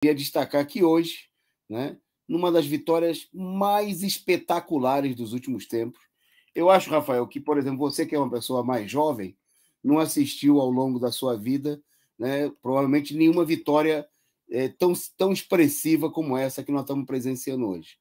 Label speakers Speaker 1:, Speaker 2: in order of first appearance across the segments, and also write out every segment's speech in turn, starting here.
Speaker 1: queria destacar que hoje, né, numa das vitórias mais espetaculares dos últimos tempos, eu acho, Rafael, que, por exemplo, você que é uma pessoa mais jovem, não assistiu ao longo da sua vida, né, provavelmente nenhuma vitória é, tão, tão expressiva como essa que nós estamos presenciando hoje.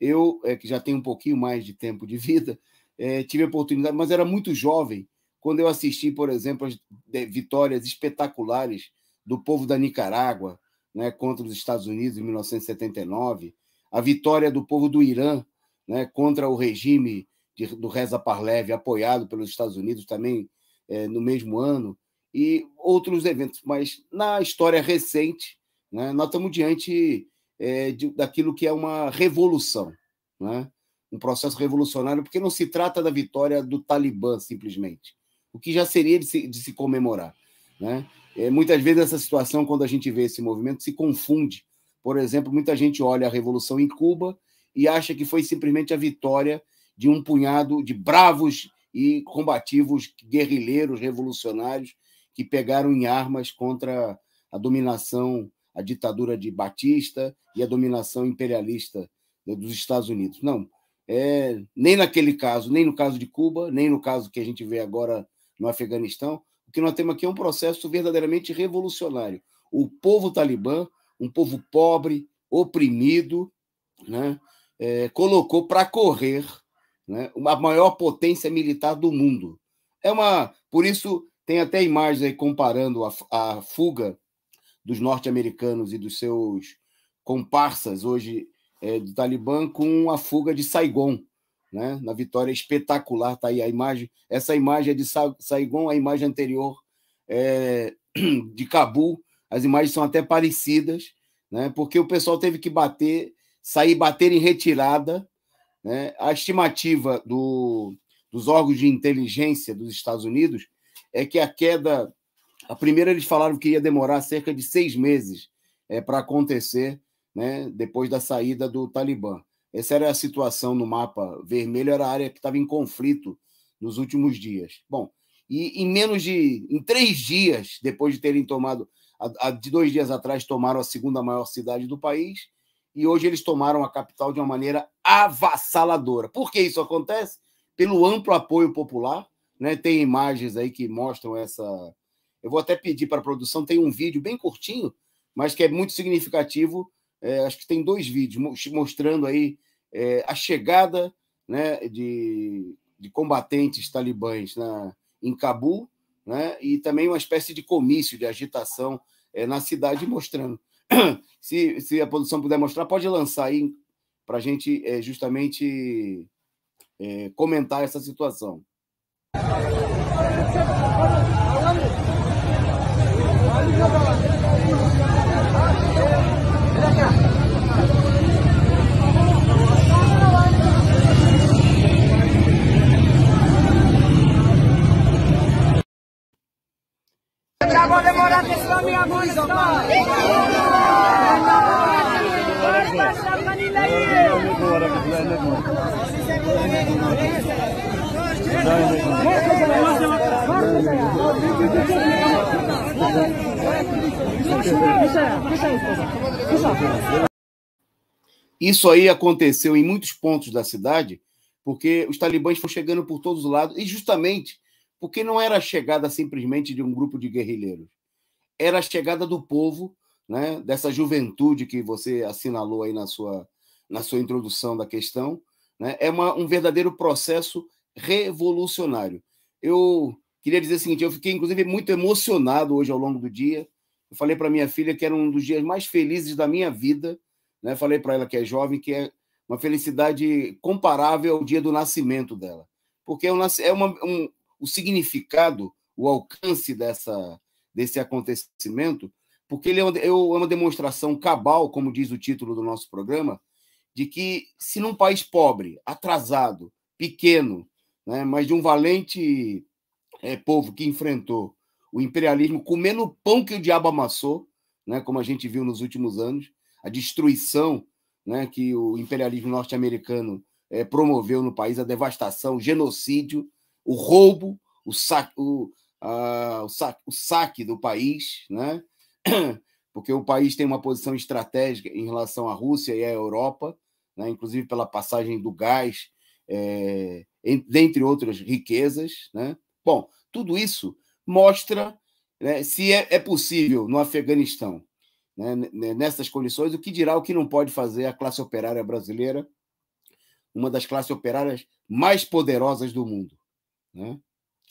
Speaker 1: Eu, é, que já tenho um pouquinho mais de tempo de vida, é, tive a oportunidade, mas era muito jovem quando eu assisti, por exemplo, as é, vitórias espetaculares do povo da Nicarágua, né, contra os Estados Unidos em 1979, a vitória do povo do Irã né, contra o regime de, do Reza Parlev, apoiado pelos Estados Unidos também é, no mesmo ano, e outros eventos. Mas na história recente, né, nós estamos diante é, de, daquilo que é uma revolução, né? um processo revolucionário, porque não se trata da vitória do Talibã simplesmente, o que já seria de se, de se comemorar. Né? É, muitas vezes essa situação, quando a gente vê esse movimento, se confunde. Por exemplo, muita gente olha a revolução em Cuba e acha que foi simplesmente a vitória de um punhado de bravos e combativos guerrilheiros revolucionários que pegaram em armas contra a dominação, a ditadura de Batista e a dominação imperialista dos Estados Unidos. Não, é, nem naquele caso, nem no caso de Cuba, nem no caso que a gente vê agora no Afeganistão, que nós temos aqui é um processo verdadeiramente revolucionário. O povo talibã, um povo pobre, oprimido, né, é, colocou para correr né, a maior potência militar do mundo. É uma, por isso tem até imagens aí comparando a, a fuga dos norte-americanos e dos seus comparsas hoje é, do Talibã com a fuga de Saigon, né? na vitória espetacular, está aí a imagem. Essa imagem é de Sa Saigon, a imagem anterior é de Cabul, as imagens são até parecidas, né? porque o pessoal teve que bater, sair bater em retirada. Né? A estimativa do, dos órgãos de inteligência dos Estados Unidos é que a queda. A primeira eles falaram que ia demorar cerca de seis meses é, para acontecer, né? depois da saída do Talibã. Essa era a situação no mapa vermelho, era a área que estava em conflito nos últimos dias. Bom, e em menos de em três dias, depois de terem tomado, a, a, de dois dias atrás, tomaram a segunda maior cidade do país, e hoje eles tomaram a capital de uma maneira avassaladora. Por que isso acontece? Pelo amplo apoio popular, né? Tem imagens aí que mostram essa. Eu vou até pedir para a produção, tem um vídeo bem curtinho, mas que é muito significativo. É, acho que tem dois vídeos mostrando aí é, a chegada né, de, de combatentes talibãs na, em Cabu né, e também uma espécie de comício, de agitação é, na cidade, mostrando. Se, se a produção puder mostrar, pode lançar aí para a gente é, justamente é, comentar essa situação. Isso aí aconteceu em muitos pontos da cidade, porque os talibãs foram chegando por todos os lados, e justamente porque não era a chegada simplesmente de um grupo de guerrilheiros era a chegada do povo, né, dessa juventude que você assinalou aí na sua, na sua introdução da questão. Né, é uma, um verdadeiro processo revolucionário. Eu queria dizer o seguinte: eu fiquei, inclusive, muito emocionado hoje ao longo do dia. Eu falei para minha filha que era um dos dias mais felizes da minha vida. Né? Falei para ela que é jovem, que é uma felicidade comparável ao dia do nascimento dela. Porque é, é uma, um, o significado, o alcance dessa, desse acontecimento, porque ele é, é uma, demonstração cabal, como diz o título do nosso programa, de que se num país pobre, atrasado, pequeno, né, mas de um valente é, povo que enfrentou o imperialismo comendo o pão que o diabo amassou, né, como a gente viu nos últimos anos, a destruição né, que o imperialismo norte-americano é, promoveu no país, a devastação, o genocídio, o roubo, o, sa o, a, o, saque, o saque do país, né? porque o país tem uma posição estratégica em relação à Rússia e à Europa, né? inclusive pela passagem do gás, é, dentre outras riquezas. Né? Bom, tudo isso mostra né, se é, é, possível no Afeganistão, né, nessas condições, o que dirá o que não pode fazer a classe operária brasileira, uma das classes operárias mais poderosas do mundo. Né?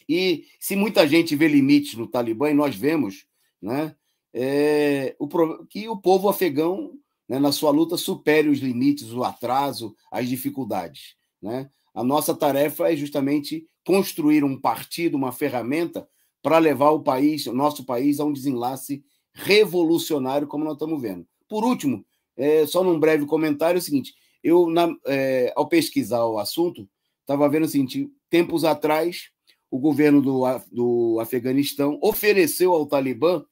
Speaker 1: E se muita gente vê limites no Talibã, e nós vemos, né, é, o, que o povo afegão, né, na sua luta, supere os limites, o atraso, as dificuldades. Né? A nossa tarefa é justamente construir um partido, uma ferramenta para levar o país, o nosso país, a um desenlace revolucionário, como nós estamos vendo. Por último, é, só num breve comentário, é o seguinte: eu, na, é, ao pesquisar o assunto, estava vendo o seguinte, tempos atrás, o governo do, do Afeganistão ofereceu ao Talibã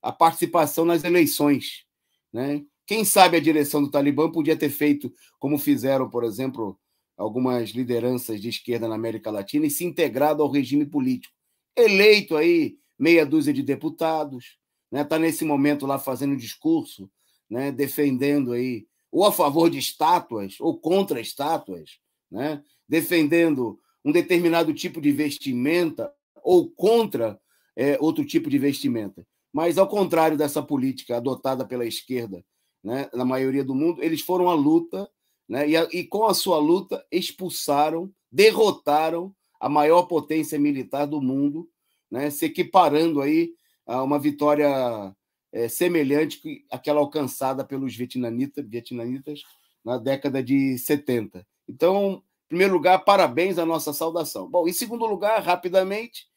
Speaker 1: a participação nas eleições. Né? Quem sabe a direção do Talibã podia ter feito, como fizeram, por exemplo, algumas lideranças de esquerda na América Latina e se integrado ao regime político. Eleito aí meia dúzia de deputados, está né? Tá nesse momento lá fazendo discurso, né? defendendo aí, ou a favor de estátuas, ou contra estátuas, né? defendendo um determinado tipo de vestimenta ou contra é, outro tipo de vestimenta. Mas, ao contrário dessa política adotada pela esquerda né, na maioria do mundo, eles foram à luta né, e, a, e, com a sua luta, expulsaram, derrotaram a maior potência militar do mundo, né, se equiparando aí a uma vitória é, semelhante àquela alcançada pelos vietnamitas, vietnamitas na década de 70. Então, primeiro lugar, parabéns à nossa saudação. Bom, em segundo lugar, rapidamente,